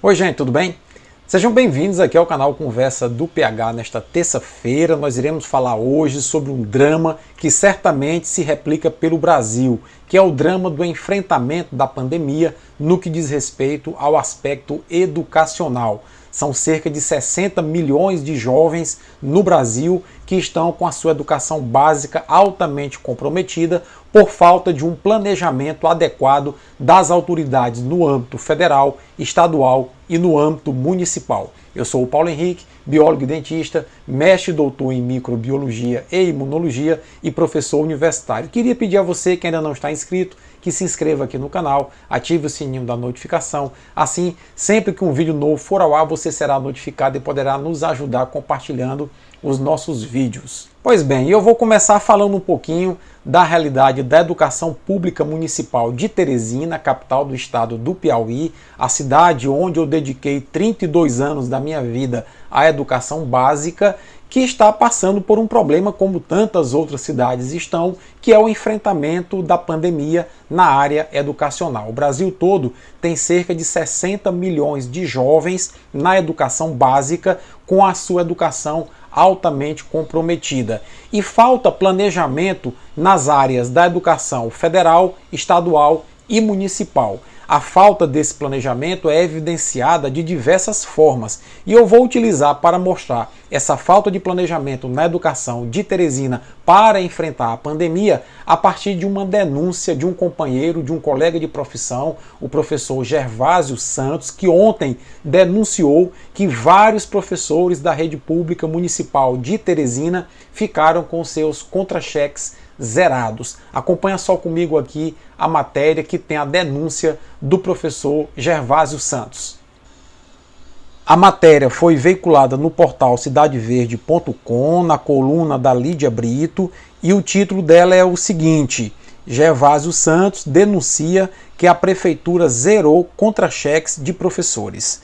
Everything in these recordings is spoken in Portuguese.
Oi, gente, tudo bem? Sejam bem-vindos aqui ao canal Conversa do PH. Nesta terça-feira, nós iremos falar hoje sobre um drama que certamente se replica pelo Brasil, que é o drama do enfrentamento da pandemia no que diz respeito ao aspecto educacional. São cerca de 60 milhões de jovens no Brasil que estão com a sua educação básica altamente comprometida por falta de um planejamento adequado das autoridades no âmbito federal, estadual e no âmbito municipal. Eu sou o Paulo Henrique, biólogo e dentista, mestre e doutor em microbiologia e imunologia e professor universitário. Queria pedir a você que ainda não está inscrito, que se inscreva aqui no canal, ative o sininho da notificação. Assim, sempre que um vídeo novo for ao ar, você será notificado e poderá nos ajudar compartilhando os nossos vídeos. Pois bem, eu vou começar falando um pouquinho da realidade da educação pública municipal de Teresina, capital do estado do Piauí, a cidade onde eu dediquei 32 anos da minha vida à educação básica que está passando por um problema como tantas outras cidades estão, que é o enfrentamento da pandemia na área educacional. O Brasil todo tem cerca de 60 milhões de jovens na educação básica com a sua educação altamente comprometida. E falta planejamento nas áreas da educação federal, estadual e municipal. A falta desse planejamento é evidenciada de diversas formas e eu vou utilizar para mostrar essa falta de planejamento na educação de Teresina para enfrentar a pandemia a partir de uma denúncia de um companheiro, de um colega de profissão, o professor Gervásio Santos, que ontem denunciou que vários professores da rede pública municipal de Teresina ficaram com seus contra-cheques zerados. Acompanha só comigo aqui a matéria que tem a denúncia do professor Gervásio Santos. A matéria foi veiculada no portal cidadeverde.com, na coluna da Lídia Brito, e o título dela é o seguinte: Gervásio Santos denuncia que a prefeitura zerou contra-cheques de professores.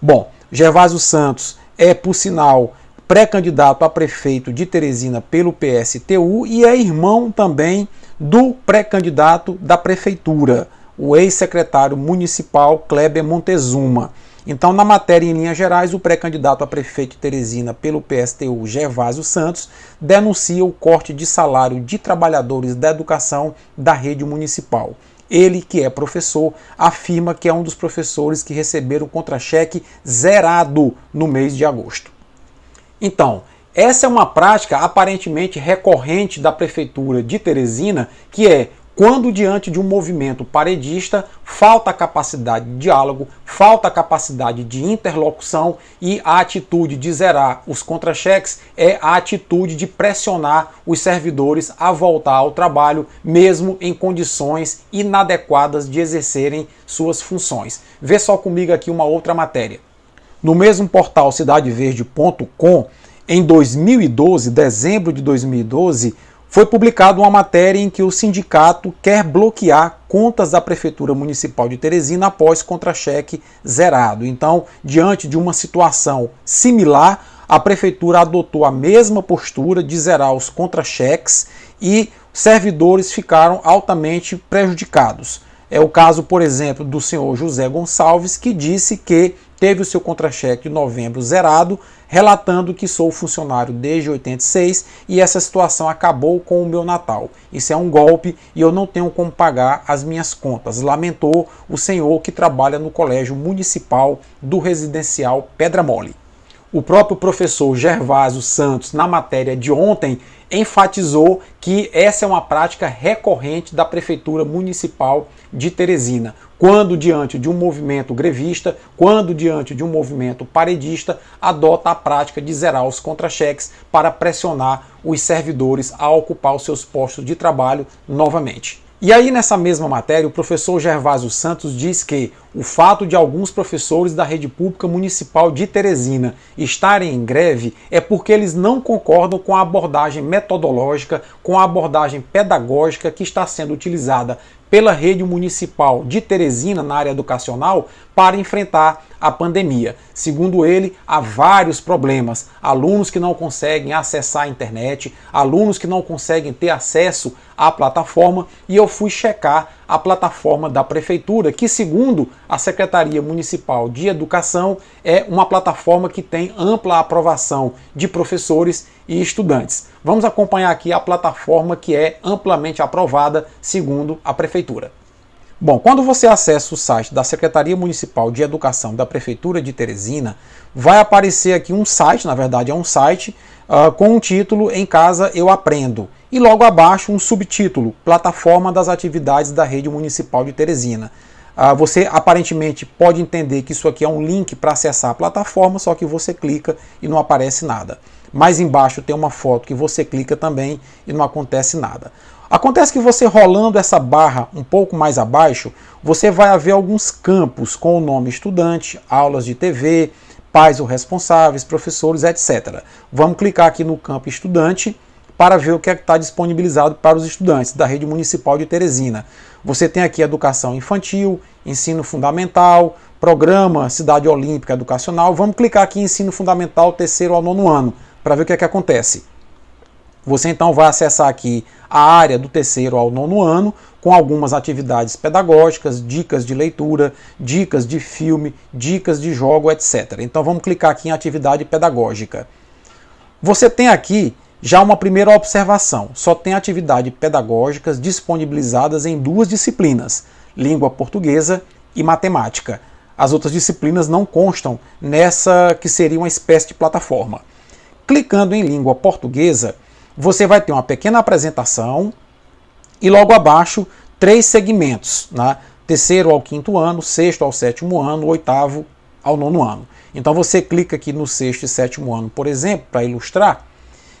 Bom, Gervásio Santos é, por sinal, pré-candidato a prefeito de Teresina pelo PSTU e é irmão também do pré-candidato da prefeitura, o ex-secretário municipal Kleber Montezuma. Então, na matéria em linhas gerais, o pré-candidato a prefeito de Teresina pelo PSTU, Gervásio Santos, denuncia o corte de salário de trabalhadores da educação da rede municipal. Ele, que é professor, afirma que é um dos professores que receberam contra-cheque zerado no mês de agosto. Então, essa é uma prática aparentemente recorrente da prefeitura de Teresina, que é quando diante de um movimento paredista falta capacidade de diálogo, falta capacidade de interlocução e a atitude de zerar os contra-cheques é a atitude de pressionar os servidores a voltar ao trabalho, mesmo em condições inadequadas de exercerem suas funções. Vê só comigo aqui uma outra matéria. No mesmo portal cidadeverde.com, em 2012, dezembro de 2012, foi publicada uma matéria em que o sindicato quer bloquear contas da Prefeitura Municipal de Teresina após contra-cheque zerado. Então, diante de uma situação similar, a Prefeitura adotou a mesma postura de zerar os contra-cheques e servidores ficaram altamente prejudicados. É o caso, por exemplo, do senhor José Gonçalves, que disse que teve o seu contra-cheque de novembro zerado, relatando que sou funcionário desde 86 e essa situação acabou com o meu Natal. Isso é um golpe e eu não tenho como pagar as minhas contas, lamentou o senhor que trabalha no Colégio Municipal do Residencial Pedra Mole o próprio professor Gervásio Santos, na matéria de ontem, enfatizou que essa é uma prática recorrente da Prefeitura Municipal de Teresina. Quando diante de um movimento grevista, quando diante de um movimento paredista, adota a prática de zerar os contra-cheques para pressionar os servidores a ocupar os seus postos de trabalho novamente. E aí, nessa mesma matéria, o professor Gervásio Santos diz que o fato de alguns professores da rede pública municipal de Teresina estarem em greve é porque eles não concordam com a abordagem metodológica, com a abordagem pedagógica que está sendo utilizada pela rede municipal de Teresina na área educacional para enfrentar a pandemia. Segundo ele, há vários problemas: alunos que não conseguem acessar a internet, alunos que não conseguem ter acesso à plataforma, e eu fui checar a plataforma da prefeitura, que segundo a Secretaria Municipal de Educação é uma plataforma que tem ampla aprovação de professores e estudantes. Vamos acompanhar aqui a plataforma que é amplamente aprovada segundo a prefeitura. Bom, quando você acessa o site da Secretaria Municipal de Educação da Prefeitura de Teresina, vai aparecer aqui um site, na verdade é um site, uh, com o um título Em Casa Eu Aprendo e logo abaixo um subtítulo: Plataforma das Atividades da Rede Municipal de Teresina. Ah, você aparentemente pode entender que isso aqui é um link para acessar a plataforma, só que você clica e não aparece nada. Mais embaixo tem uma foto que você clica também e não acontece nada. Acontece que você rolando essa barra um pouco mais abaixo, você vai ver alguns campos com o nome estudante, aulas de TV, pais ou responsáveis, professores, etc. Vamos clicar aqui no campo estudante para ver o que é está disponibilizado para os estudantes da rede municipal de Teresina. Você tem aqui educação infantil, ensino fundamental, programa Cidade Olímpica Educacional. Vamos clicar aqui em ensino fundamental terceiro ao nono ano para ver o que é que acontece. Você então vai acessar aqui a área do terceiro ao nono ano, com algumas atividades pedagógicas, dicas de leitura, dicas de filme, dicas de jogo, etc. Então vamos clicar aqui em atividade pedagógica. Você tem aqui já uma primeira observação: só tem atividades pedagógicas disponibilizadas em duas disciplinas, língua portuguesa e matemática. As outras disciplinas não constam nessa que seria uma espécie de plataforma. Clicando em língua portuguesa, você vai ter uma pequena apresentação e logo abaixo três segmentos, né? terceiro ao quinto ano, sexto ao sétimo ano, oitavo ao nono ano. Então você clica aqui no sexto e sétimo ano, por exemplo, para ilustrar,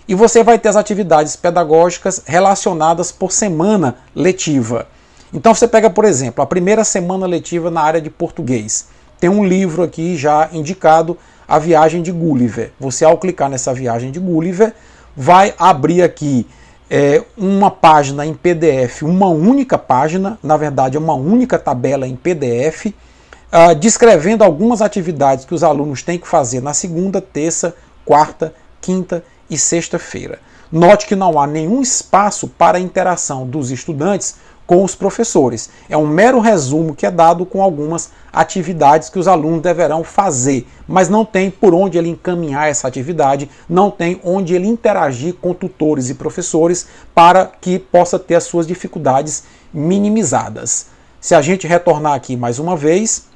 e você vai ter as atividades pedagógicas relacionadas por semana letiva. Então você pega, por exemplo, a primeira semana letiva na área de português. Tem um livro aqui já indicado, A Viagem de Gulliver. Você, ao clicar nessa viagem de Gulliver, vai abrir aqui é, uma página em PDF, uma única página, na verdade, é uma única tabela em PDF, uh, ah, descrevendo algumas atividades que os alunos têm que fazer na segunda, terça, quarta, quinta e sexta-feira. Note que não há nenhum espaço para a interação dos estudantes com os professores. É um mero resumo que é dado com algumas atividades que os alunos deverão fazer, mas não tem por onde ele encaminhar essa atividade, não tem onde ele interagir com tutores e professores para que possa ter as suas dificuldades minimizadas. Se a gente retornar aqui mais uma vez,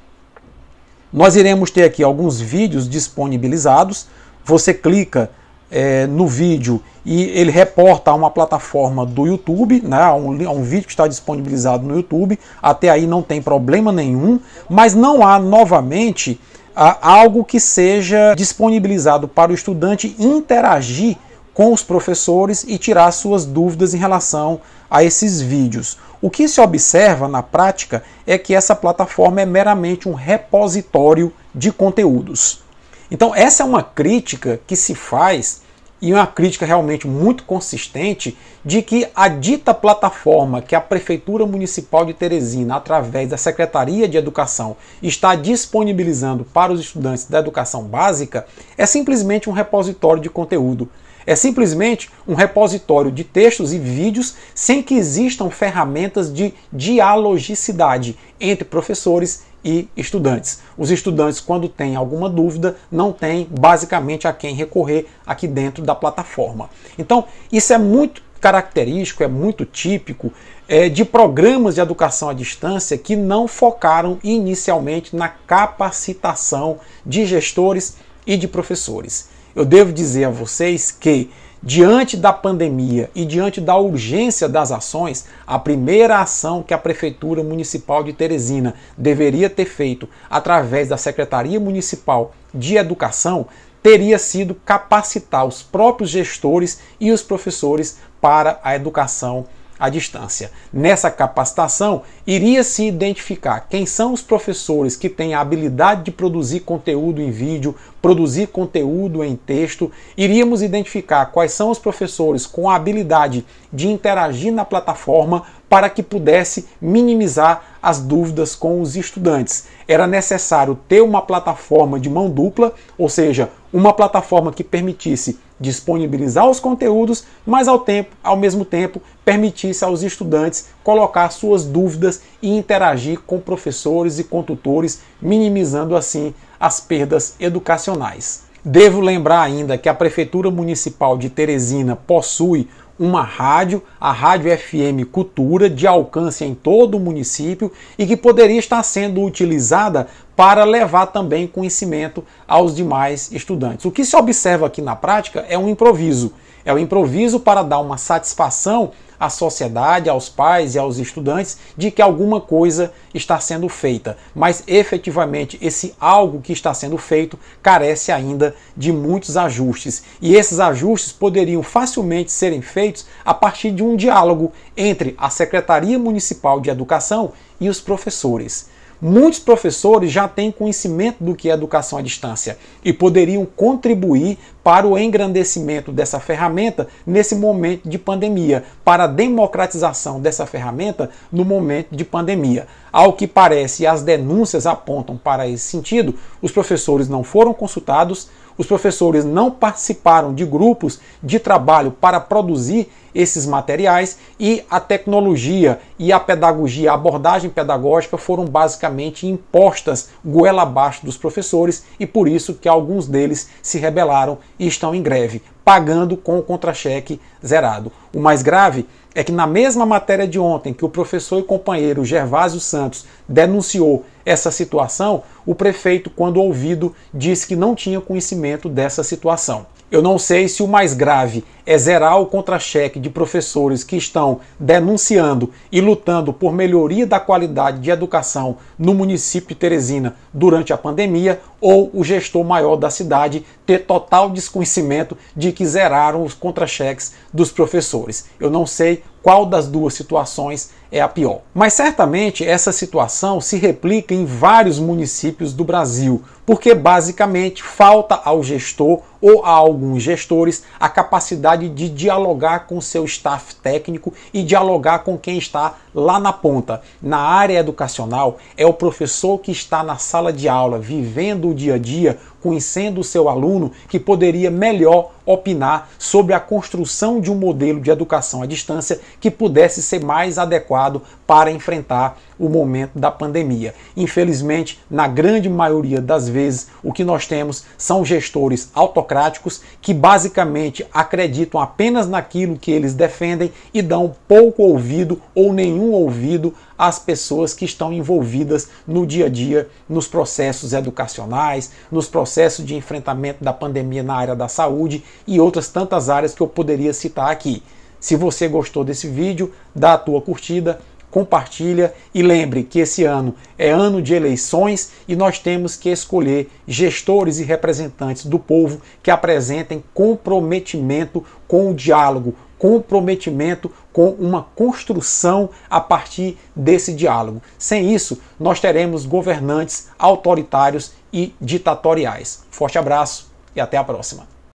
nós iremos ter aqui alguns vídeos disponibilizados. Você clica é, no vídeo e ele reporta a uma plataforma do YouTube, né, a um, a um vídeo que está disponibilizado no YouTube. Até aí não tem problema nenhum, mas não há novamente a, algo que seja disponibilizado para o estudante interagir com os professores e tirar suas dúvidas em relação a esses vídeos. O que se observa na prática é que essa plataforma é meramente um repositório de conteúdos. Então, essa é uma crítica que se faz e uma crítica realmente muito consistente de que a dita plataforma que a Prefeitura Municipal de Teresina, através da Secretaria de Educação, está disponibilizando para os estudantes da educação básica é simplesmente um repositório de conteúdo. É simplesmente um repositório de textos e vídeos sem que existam ferramentas de dialogicidade entre professores e estudantes. Os estudantes, quando têm alguma dúvida, não têm basicamente a quem recorrer aqui dentro da plataforma. Então, isso é muito característico, é muito típico é, de programas de educação à distância que não focaram inicialmente na capacitação de gestores e de professores. Eu devo dizer a vocês que Diante da pandemia e diante da urgência das ações, a primeira ação que a Prefeitura Municipal de Teresina deveria ter feito através da Secretaria Municipal de Educação teria sido capacitar os próprios gestores e os professores para a educação à distância. Nessa capacitação, iria se identificar quem são os professores que têm a habilidade de produzir conteúdo em vídeo, produzir conteúdo em texto, iríamos identificar quais são os professores com a habilidade de interagir na plataforma para que pudesse minimizar as dúvidas com os estudantes. Era necessário ter uma plataforma de mão dupla, ou seja, uma plataforma que permitisse disponibilizar os conteúdos, mas ao tempo, ao mesmo tempo, permitisse aos estudantes colocar suas dúvidas e interagir com professores e com tutores, minimizando assim as perdas educacionais. Devo lembrar ainda que a Prefeitura Municipal de Teresina possui uma rádio, a Rádio FM Cultura, de alcance em todo o município e que poderia estar sendo utilizada para levar também conhecimento aos demais estudantes. O que se observa aqui na prática é um improviso. É o improviso para dar uma satisfação à sociedade, aos pais e aos estudantes de que alguma coisa está sendo feita. Mas efetivamente, esse algo que está sendo feito carece ainda de muitos ajustes. E esses ajustes poderiam facilmente serem feitos a partir de um diálogo entre a Secretaria Municipal de Educação e os professores. Muitos professores já têm conhecimento do que é educação à distância e poderiam contribuir para o engrandecimento dessa ferramenta nesse momento de pandemia, para a democratização dessa ferramenta no momento de pandemia. Ao que parece, as denúncias apontam para esse sentido, os professores não foram consultados, os professores não participaram de grupos de trabalho para produzir esses materiais e a tecnologia e a pedagogia, a abordagem pedagógica foram basicamente impostas goela abaixo dos professores e por isso que alguns deles se rebelaram e estão em greve, pagando com o contra-cheque zerado. O mais grave é que na mesma matéria de ontem que o professor e companheiro Gervásio Santos denunciou essa situação, o prefeito, quando ouvido, disse que não tinha conhecimento dessa situação. Eu não sei se o mais grave é zerar o contra-cheque de professores que estão denunciando e lutando por melhoria da qualidade de educação no município de Teresina durante a pandemia ou o gestor maior da cidade ter total desconhecimento de que zeraram os contra-cheques dos professores. Eu não sei qual das duas situações é a pior. Mas certamente essa situação se replica em vários municípios do Brasil, porque basicamente falta ao gestor ou a alguns gestores a capacidade de dialogar com seu staff técnico e dialogar com quem está lá na ponta. Na área educacional, é o professor que está na sala de aula, vivendo o dia a dia, conhecendo o seu aluno, que poderia melhor opinar sobre a construção de um modelo de educação à distância que pudesse ser mais adequado adequado para enfrentar o momento da pandemia. Infelizmente, na grande maioria das vezes, o que nós temos são gestores autocráticos que basicamente acreditam apenas naquilo que eles defendem e dão pouco ouvido ou nenhum ouvido às pessoas que estão envolvidas no dia a dia, nos processos educacionais, nos processos de enfrentamento da pandemia na área da saúde e outras tantas áreas que eu poderia citar aqui. Se você gostou desse vídeo, dá a tua curtida, compartilha e lembre que esse ano é ano de eleições e nós temos que escolher gestores e representantes do povo que apresentem comprometimento com o diálogo, comprometimento com uma construção a partir desse diálogo. Sem isso, nós teremos governantes autoritários e ditatoriais. Forte abraço e até a próxima.